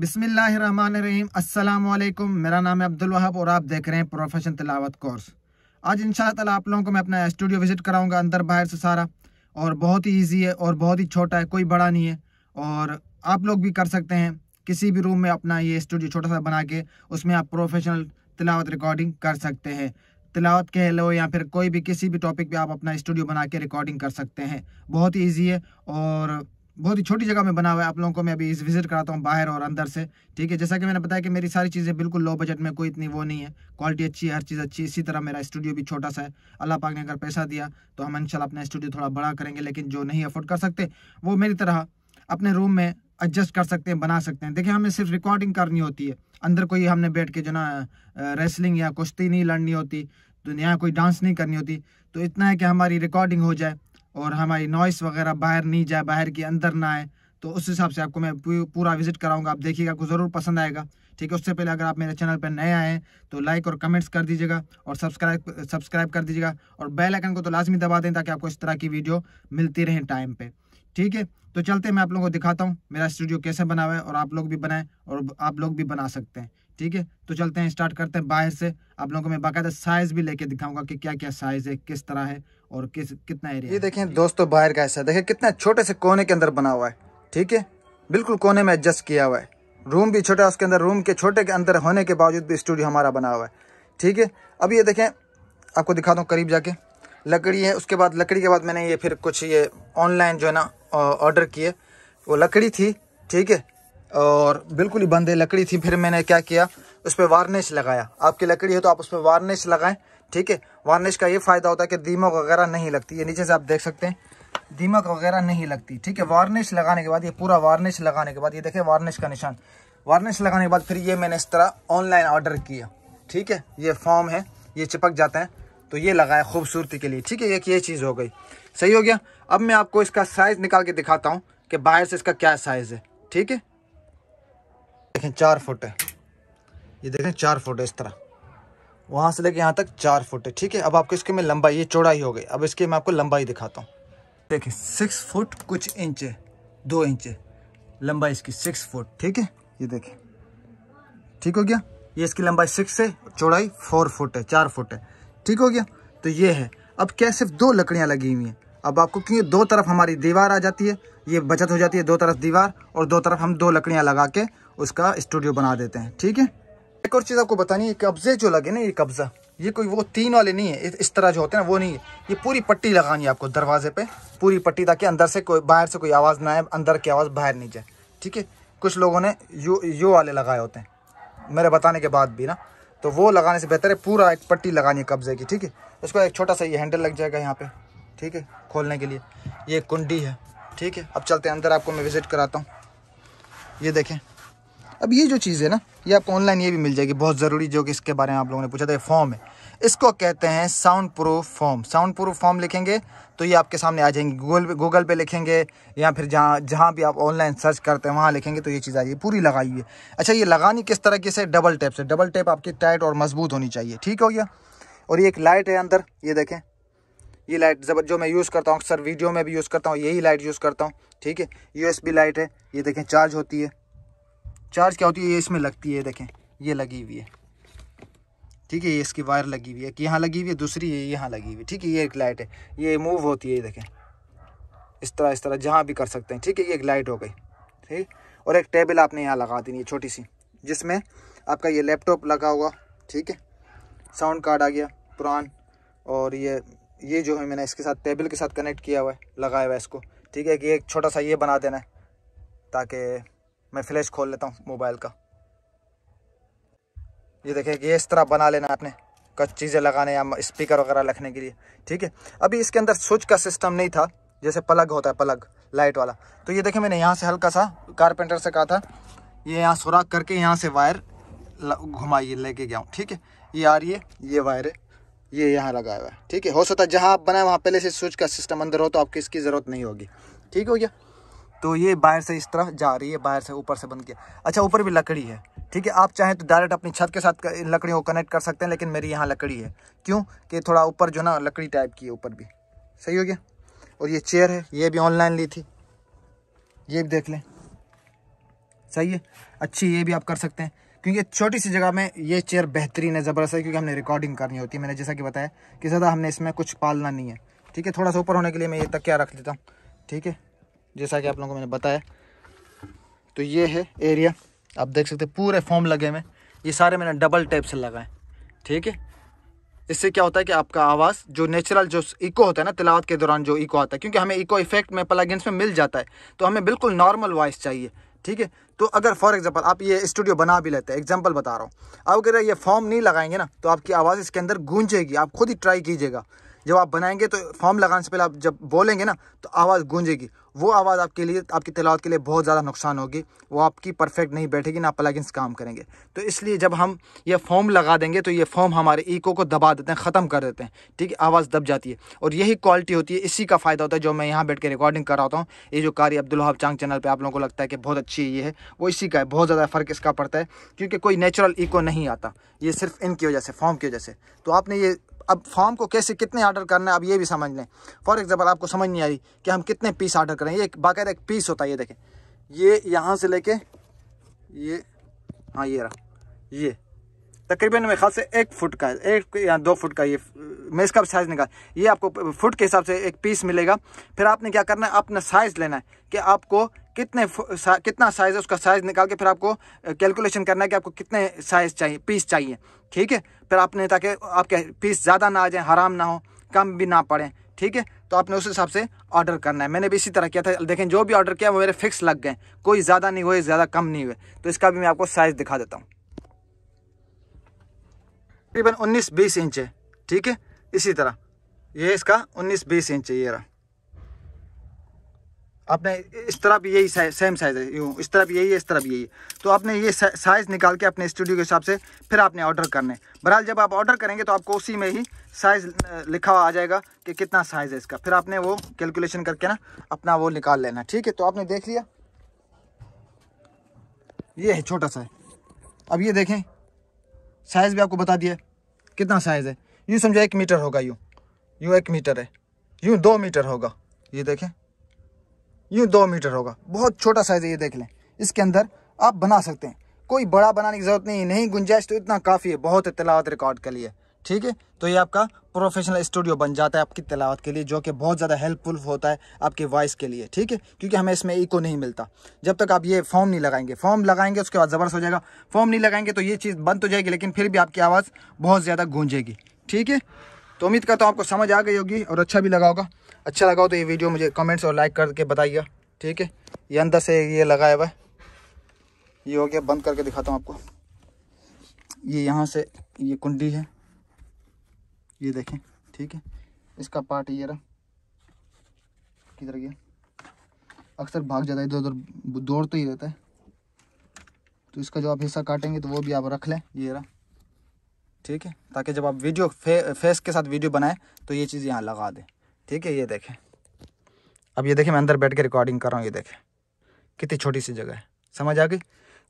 बिसमीम अल्लाम मेरा नाम है अब्दुल वहाब और आप देख रहे हैं प्रोफेशन तिलावत कोर्स आज इन ताला आप लोगों को मैं अपना स्टूडियो विज़िट कराऊंगा अंदर बाहर से सारा और बहुत ही ईजी है और बहुत ही छोटा है कोई बड़ा नहीं है और आप लोग भी कर सकते हैं किसी भी रूम में अपना ये स्टूडियो छोटा सा बना के उसमें आप प्रोफेशनल तिलावत रिकॉर्डिंग कर सकते हैं तिलावत कह लो या फिर कोई भी किसी भी टॉपिक पे आप अपना स्टूडियो बना के रिकॉर्डिंग कर सकते हैं बहुत ही ईजी है और बहुत ही छोटी जगह में बना हुआ है आप लोगों को मैं अभी इस विजिट कराता हूँ बाहर और अंदर से ठीक है जैसा कि मैंने बताया कि मेरी सारी चीज़ें बिल्कुल लो बजट में कोई इतनी वो नहीं है क्वालिटी अच्छी है हर चीज़ अच्छी इसी तरह मेरा स्टूडियो भी छोटा सा है अल्लाह पाक ने अगर पैसा दिया तो हम इन अपना स्टूडियो थोड़ा बड़ा करेंगे लेकिन जो नहीं अफोर्ड कर सकते वो मेरी तरह अपने रूम में एडजस्ट कर सकते हैं बना सकते हैं देखिए हमें सिर्फ रिकॉर्डिंग करनी होती है अंदर कोई हमने बैठ के जो ना रेसलिंग या कुश्ती नहीं लड़नी होती तो यहाँ कोई डांस नहीं करनी होती तो इतना है कि हमारी रिकॉर्डिंग हो जाए और हमारी नॉइस वगैरह बाहर नहीं जाए बाहर के अंदर ना आए तो उस हिसाब से आपको मैं पूरा विजिट कराऊंगा आप देखिएगा आपको ज़रूर पसंद आएगा ठीक है उससे पहले अगर आप मेरे चैनल पर नए आए हैं तो लाइक और कमेंट्स कर दीजिएगा और सब्सक्राइब सब्सक्राइब कर दीजिएगा और बेल आइकन को तो लाजमी दबा दें ताकि आपको इस तरह की वीडियो मिलती रहें टाइम पे ठीक है तो चलते मैं आप लोगों को दिखाता हूँ मेरा स्टूडियो कैसे बना हुआ है और आप लोग भी बनाएं और आप लोग भी बना सकते हैं ठीक है तो चलते हैं स्टार्ट करते हैं बाहर से आप लोगों को मैं बाकायदा साइज भी लेके दिखाऊंगा कि क्या क्या साइज है किस तरह है और किस कितना एरिया ये देखें दोस्तों बाहर का ऐसा देखें कितना छोटे से कोने के अंदर बना हुआ है ठीक है बिल्कुल कोने में एडजस्ट किया हुआ है रूम भी छोटा उसके अंदर रूम के छोटे के अंदर होने के बावजूद भी स्टूडियो हमारा बना हुआ है ठीक है अब ये देखें आपको दिखाता हूँ करीब जाके लकड़ी है उसके बाद लकड़ी के बाद मैंने ये फिर कुछ ये ऑनलाइन जो है ना ऑर्डर किए वो लकड़ी थी ठीक है और बिल्कुल ही बंद है लकड़ी थी फिर मैंने क्या किया उस पर वार्निश लगाया आपकी लकड़ी है तो आप उस पर वार्निश लगाएं ठीक है वार्निश का ये फ़ायदा होता है कि दीमक वगैरह नहीं लगती ये नीचे से आप देख सकते हैं दीमक वगैरह नहीं लगती ठीक है वार्निश लगाने के बाद ये पूरा वार्निश लगाने के बाद ये देखें वार्निश का निशान वार्निश लगाने के बाद फिर ये मैंने इस तरह ऑनलाइन ऑर्डर किया ठीक है ये फॉर्म है ये चिपक जाते हैं तो ये लगाया खूबसूरती के लिए ठीक है एक ये चीज़ हो गई सही हो गया अब मैं आपको इसका साइज़ निकाल के दिखाता हूँ कि बाहर से इसका क्या साइज़ है ठीक है देखें चार फुट है ये देखें चार फुट है इस तरह वहाँ से लेके यहाँ तक चार फुट है ठीक है अब आपको इसके में लंबाई ये चौड़ाई हो गई अब इसके मैं आपको लंबाई दिखाता हूँ देखिए सिक्स फुट कुछ इंच है दो इंच है लंबाई इसकी सिक्स फुट ठीक है ये देखिए ठीक हो गया ये इसकी लंबाई सिक्स है चौड़ाई फोर फुट है चार फुट है ठीक हो गया तो ये है अब क्या सिर्फ दो लकड़ियाँ लगी हुई हैं अब आपको क्योंकि दो तरफ हमारी दीवार आ जाती है ये बचत हो जाती है दो तरफ दीवार और दो तरफ हम दो लकड़ियाँ लगा के उसका स्टूडियो बना देते हैं ठीक है एक और चीज़ आपको बतानी है कब्जे जो लगे ना ये कब्ज़ा ये कोई वो तीन वाले नहीं है इस तरह जो होते हैं ना वो नहीं है ये पूरी पट्टी लगानी है आपको दरवाजे पे पूरी पट्टी ताकि अंदर से कोई बाहर से कोई आवाज़ ना आए अंदर की आवाज़ बाहर नहीं जाए ठीक है कुछ लोगों ने यो यो वाले लगाए होते हैं मेरे बताने के बाद भी ना तो वो लगाने से बेहतर है पूरा एक पट्टी लगानी है कब्जे की ठीक है उसको एक छोटा सा ये हैंडल लग जाएगा यहाँ पर ठीक है खोलने के लिए ये कुंडी है ठीक है अब चलते हैं अंदर आपको मैं विज़िट कराता हूँ ये देखें अब ये जो चीज़ है ना ये आपको ऑनलाइन ये भी मिल जाएगी बहुत ज़रूरी जो कि इसके बारे में आप लोगों ने पूछा था फॉर्म है इसको कहते हैं soundproof foam soundproof foam लिखेंगे तो ये आपके सामने आ जाएंगे गूगल पे गूगल पे लिखेंगे या फिर जहाँ जहाँ भी आप ऑनलाइन सर्च करते हैं वहाँ लिखेंगे तो ये चीज़ आ जाएगी पूरी लगाई है अच्छा ये लगानी किस तरह से डबल टेप से डबल टेप आपकी टाइट और मजबूत होनी चाहिए ठीक हो गया और ये एक लाइट है अंदर ये देखें ये लाइट जबर जो मैं यूज़ करता हूँ अक्सर वीडियो में भी यूज़ करता हूँ यही लाइट यूज़ करता हूँ ठीक है यू लाइट है ये देखें चार्ज होती है चार्ज क्या होती है ये इसमें लगती है देखें ये लगी हुई है ठीक है ये इसकी वायर लगी हुई है कि यहाँ लगी हुई है दूसरी ये यहाँ लगी हुई है ठीक है ये एक लाइट है ये मूव होती है ये देखें इस तरह इस तरह जहाँ भी कर सकते हैं ठीक है ये एक लाइट हो गई ठीक और एक टेबल आपने यहाँ लगा देनी है छोटी सी जिसमें आपका ये लैपटॉप लगा हुआ ठीक है साउंड कार्ड आ गया पुरान और ये ये जो है मैंने इसके साथ टेबल के साथ कनेक्ट किया हुआ है लगाया हुआ है इसको ठीक है कि एक छोटा सा ये बना देना है ताकि मैं फ्लैश खोल लेता हूँ मोबाइल का ये देखिए ये इस तरह बना लेना आपने कुछ चीज़ें लगाने या स्पीकर वगैरह रखने के लिए ठीक है अभी इसके अंदर स्विच का सिस्टम नहीं था जैसे प्लग होता है प्लग लाइट वाला तो ये देखिए मैंने यहाँ से हल्का सा कारपेंटर से कहा था ये यहाँ सुराख करके यहाँ से वायर घुमाइए लेके गया हूँ ठीक है ये आ रही है ये वायर है ये यहाँ लगाया हुआ है ठीक है हो सकता है जहाँ आप बनाए वहाँ पहले से स्विच का सिस्टम अंदर हो तो आपकी इसकी ज़रूरत नहीं होगी ठीक हो गया तो ये बाहर से इस तरफ जा रही है बाहर से ऊपर से बन किया अच्छा ऊपर भी लकड़ी है ठीक है आप चाहें तो डायरेक्ट अपनी छत के साथ इन लकड़ियों को कनेक्ट कर सकते हैं लेकिन मेरी यहाँ लकड़ी है क्यों कि थोड़ा ऊपर जो ना लकड़ी टाइप की है ऊपर भी सही हो गया और ये चेयर है ये भी ऑनलाइन ली थी ये भी देख लें सही है अच्छी ये भी आप कर सकते हैं क्योंकि छोटी सी जगह में ये चेयर बेहतरीन है ज़बरदस्त है क्योंकि हमने रिकॉर्डिंग करनी होती है मैंने जैसा कि बताया कि ज़्यादा हमने इसमें कुछ पालना नहीं है ठीक है थोड़ा सा ऊपर होने के लिए मैं ये तक क्या रख लेता हूँ ठीक है जैसा कि आप लोगों को मैंने बताया तो ये है एरिया आप देख सकते पूरे फॉर्म लगे हुए ये सारे मैंने डबल टेप से लगाए ठीक है इससे क्या होता है कि आपका आवाज़ जो नेचुरल जो इको होता है ना तिलावत के दौरान जो इको आता है क्योंकि हमें इको इफेक्ट में प्लगइन्स में मिल जाता है तो हमें बिल्कुल नॉर्मल वॉइस चाहिए ठीक है तो अगर फॉर एग्जांपल आप ये स्टूडियो बना भी लेते हैं एग्जांपल बता रहा हूँ अब अगर ये फॉर्म नहीं लगाएंगे ना तो आपकी आवाज़ इसके अंदर गूंजेगी आप खुद ही ट्राई कीजिएगा जब आप बनाएंगे तो फॉर्म लगाने से पहले आप जब बोलेंगे ना तो आवाज़ गूंजेगी वो आवाज़ आपके लिए आपकी तलावत के लिए बहुत ज़्यादा नुकसान होगी वो आपकी परफेक्ट नहीं बैठेगी ना प्लगइन्स काम करेंगे तो इसलिए जब हम ये फॉर्म लगा देंगे तो ये फॉर्म हमारे ईको को दबा देते हैं ख़त्म कर देते हैं ठीक है आवाज़ दब जाती है और यही क्वालिटी होती है इसी का फ़ायदा होता है जो मैं यहाँ बैठ के रिकॉर्डिंग कर रहा हूँ ये जो कारी अब्दुल चांग चैनल पर आप लोगों को लगता है कि बहुत अच्छी ये है वो इसी का है बहुत ज़्यादा फ़र्क इसका पड़ता है क्योंकि कोई नेचुरल ईको नहीं आता ये सिर्फ इनकी वजह से फॉर्म की वजह से तो आपने ये अब फॉर्म को कैसे कितने ऑर्डर करना है अब ये भी समझ लें फॉर एग्ज़ाम्पल आपको समझ नहीं आ रही कि हम कितने पीस ऑर्डर करें ये एक बाकायदा एक पीस होता है ये देखें ये यहाँ से लेके ये हाँ ये रहा ये तकरीबन मेरे ख्याल से एक फुट का एक या दो फुट का ये मैं इसका साइज़ निकाल ये आपको फुट के हिसाब से एक पीस मिलेगा फिर आपने क्या करना है अपना साइज़ लेना है कि आपको कितने सा, कितना साइज़ है उसका साइज़ निकाल के फिर आपको कैलकुलेशन करना है कि आपको कितने साइज़ चाहिए पीस चाहिए ठीक है फिर आपने ताकि आपके पीस ज़्यादा ना आ जाए हराम ना हो कम भी ना पड़े ठीक है तो आपने उस हिसाब से ऑर्डर करना है मैंने भी इसी तरह किया था देखें जो भी ऑर्डर किया वो मेरे फिक्स लग गए कोई ज़्यादा नहीं हुए ज़्यादा कम नहीं हुए तो इसका भी मैं आपको साइज़ दिखा देता हूँ तकरीबन उन्नीस बीस इंच है ठीक है इसी तरह ये इसका उन्नीस बीस इंच है ये रहा आपने इस तरह भी यही सेम साइज़ है यूँ इस तरह भी यही है इस तरह भी यही है तो आपने ये साइज़ निकाल के अपने स्टूडियो के हिसाब से फिर आपने ऑर्डर करने बहरहाल जब आप ऑर्डर करेंगे तो आपको उसी में ही साइज़ लिखा हुआ आ जाएगा कि कितना साइज़ है इसका फिर आपने वो कैलकुलेशन करके ना अपना वो निकाल लेना ठीक है तो आपने देख लिया ये है छोटा सा है अब ये देखें साइज़ भी आपको बता दिया कितना साइज़ है यूँ समझो एक मीटर होगा यूँ यूँ एक मीटर है यूँ दो मीटर होगा ये देखें यूँ दो मीटर होगा बहुत छोटा साइज़ है ये देख लें इसके अंदर आप बना सकते हैं कोई बड़ा बनाने की ज़रूरत नहीं नहीं गुंजाइश तो इतना काफ़ी है बहुत इतलावत तलावत रिकॉर्ड के लिए ठीक है तो ये आपका प्रोफेशनल स्टूडियो बन जाता है आपकी तलावत के लिए जो कि बहुत ज़्यादा हेल्पफुल होता है आपके वॉइस के लिए ठीक है क्योंकि हमें इसमें इको नहीं मिलता जब तक आप ये फॉर्म नहीं लगाएंगे फॉर्म लगाएंगे उसके बाद ज़बरदस्त हो जाएगा फॉर्म नहीं लगाएंगे तो ये चीज़ बंद तो जाएगी लेकिन फिर भी आपकी आवाज़ बहुत ज़्यादा गूंजेगी ठीक है तो उम्मीद करता हूँ आपको समझ आ गई होगी और अच्छा भी लगा होगा अच्छा लगा हो तो ये वीडियो मुझे कमेंट्स और लाइक करके बताइएगा ठीक है ये अंदर से ये लगाया हुआ है ये हो गया बंद करके दिखाता हूँ आपको ये यहाँ से ये कुंडी है ये देखें ठीक है इसका पार्ट ये रहा किधर गया अक्सर भाग जाता है इधर उधर दौड़ तो ही रहता है तो इसका जो आप हिस्सा काटेंगे तो वो भी आप रख लें ये रहा ठीक है ताकि जब आप वीडियो फे, फेस के साथ वीडियो बनाएं तो ये चीज़ यहाँ लगा दें ठीक है ये देखें अब ये देखें मैं अंदर बैठ के रिकॉर्डिंग कर रहा हूँ ये देखें कितनी छोटी सी जगह है समझ आ गई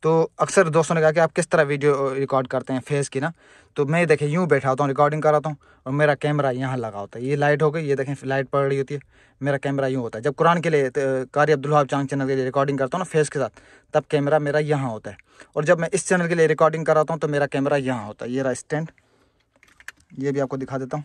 तो अक्सर दोस्तों ने कहा कि आप किस तरह वीडियो रिकॉर्ड करते हैं फेस की ना तो मैं देखें यूँ बैठा होता हूँ रिकॉर्डिंग कराता हूँ और मेरा कैमरा यहाँ लगा होता है ये लाइट हो गई ये देखें लाइट पड़ रही होती है मेरा कैमरा यूँ होता है जब कुरान के लिए तो, कारी अब्दुल्हाब चांग चैनल के लिए रिकॉर्डिंग करता हूँ ना फेस के साथ तब कैमरा मेरा यहाँ होता है और जब मैं इस चैनल के लिए रिकॉर्डिंग कराता हूँ तो मेरा कैमरा यहाँ होता है ये रहा स्टैंड ये भी आपको दिखा देता हूँ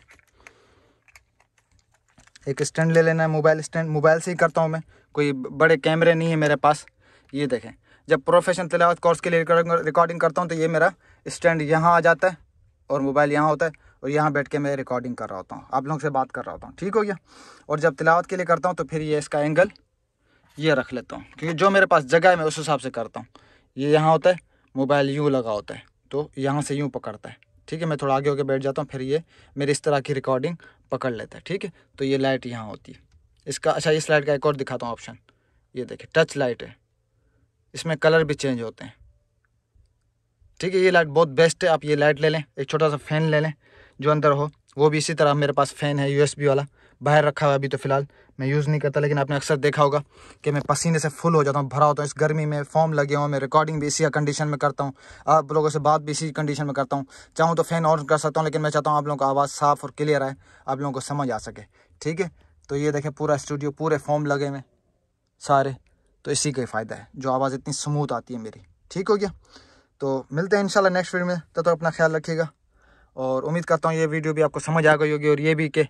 एक स्टैंड ले लेना है मोबाइल स्टैंड मोबाइल से ही करता हूँ मैं कोई बड़े कैमरे नहीं है मेरे पास ये देखें जब प्रोफेशन तलावत कोर्स के लिए रिकॉर्डिंग करता हूँ तो ये मेरा स्टैंड यहाँ आ जाता है और मोबाइल यहाँ होता है और यहाँ बैठ के मैं रिकॉर्डिंग कर रहा होता हूँ आप लोगों से बात कर रहा होता हूँ ठीक हो गया और जब तिलावत के लिए करता हूँ तो फिर ये इसका एंगल ये रख लेता हूँ क्योंकि जो मेरे पास जगह है मैं उस हिसाब से करता हूँ ये यहाँ होता है मोबाइल यूँ लगा होता है तो यहाँ से यूँ पकड़ता है ठीक है मैं थोड़ा आगे होकर बैठ जाता हूँ फिर ये मेरी इस तरह की रिकॉर्डिंग पकड़ लेता है ठीक है तो ये लाइट यहाँ होती है इसका अच्छा इस लाइट का एक और दिखाता हूँ ऑप्शन ये देखिए टच लाइट है इसमें कलर भी चेंज होते हैं ठीक है ये लाइट बहुत बेस्ट है आप ये लाइट ले लें एक छोटा सा फ़ैन ले लें जो अंदर हो वो भी इसी तरह मेरे पास फ़ैन है यूएसबी वाला बाहर रखा हुआ अभी तो फिलहाल मैं यूज़ नहीं करता लेकिन आपने अक्सर देखा होगा कि मैं पसीने से फुल हो जाता हूँ भरा होता हूँ इस गर्मी में फॉर्म लगे हुआ मैं रिकॉर्डिंग भी इसी कंडीशन में करता हूँ आप लोगों से बात भी इसी कंडीशन में करता हूँ चाहूँ तो फ़ैन ऑन कर सकता हूँ लेकिन मैं चाहता हूँ आप लोगों का आवाज़ साफ़ और क्लियर आए आप लोगों को समझ आ सके ठीक है तो ये देखें पूरा स्टूडियो पूरे फॉर्म लगे हुए सारे तो इसी का ही फ़ायदा है जो आवाज़ इतनी स्मूथ आती है मेरी ठीक हो गया तो मिलते हैं इंशाल्लाह नेक्स्ट वीडियो में तब तक तो अपना ख्याल रखिएगा और उम्मीद करता हूँ ये वीडियो भी आपको समझ आ गई होगी और ये भी कि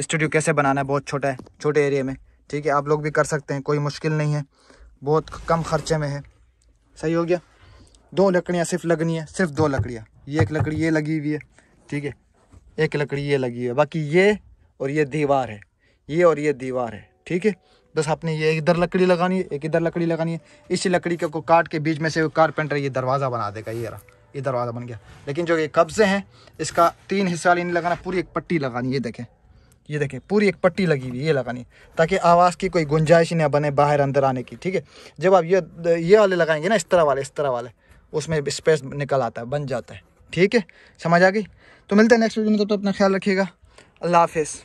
स्टूडियो कैसे बनाना है बहुत छोटा है छोटे एरिया में ठीक है आप लोग भी कर सकते हैं कोई मुश्किल नहीं है बहुत कम खर्चे में है सही हो गया दो लकड़ियाँ सिर्फ लगनी है सिर्फ दो लकड़ियाँ ये एक लकड़ी ये लगी हुई है ठीक है एक लकड़ी ये लगी हुई है बाकी ये और ये दीवार है ये और ये दीवार है ठीक है बस आपने ये इधर लकड़ी लगानी है एक इधर लकड़ी लगानी है इसी लकड़ी को काट के बीच में से कारपेंटर ये दरवाज़ा बना देगा ये रहा ये दरवाज़ा बन गया लेकिन जो ये कब्ज़े हैं इसका तीन हिस्सा वाली नहीं लगाना पूरी एक पट्टी लगानी ये देखें ये देखें पूरी एक पट्टी लगी हुई ये लगानी ताकि आवाज़ की कोई गुंजाइश ना बने बाहर अंदर आने की ठीक है जब आप ये ये वाले लगाएंगे ना इस तरह वाले इस तरह वाले उसमें स्पेस निकल आता है बन जाता है ठीक है समझ आ गई तो मिलता है नेक्स्ट वीडियो में तब तो अपना ख्याल रखिएगा अल्लाह हाफिज़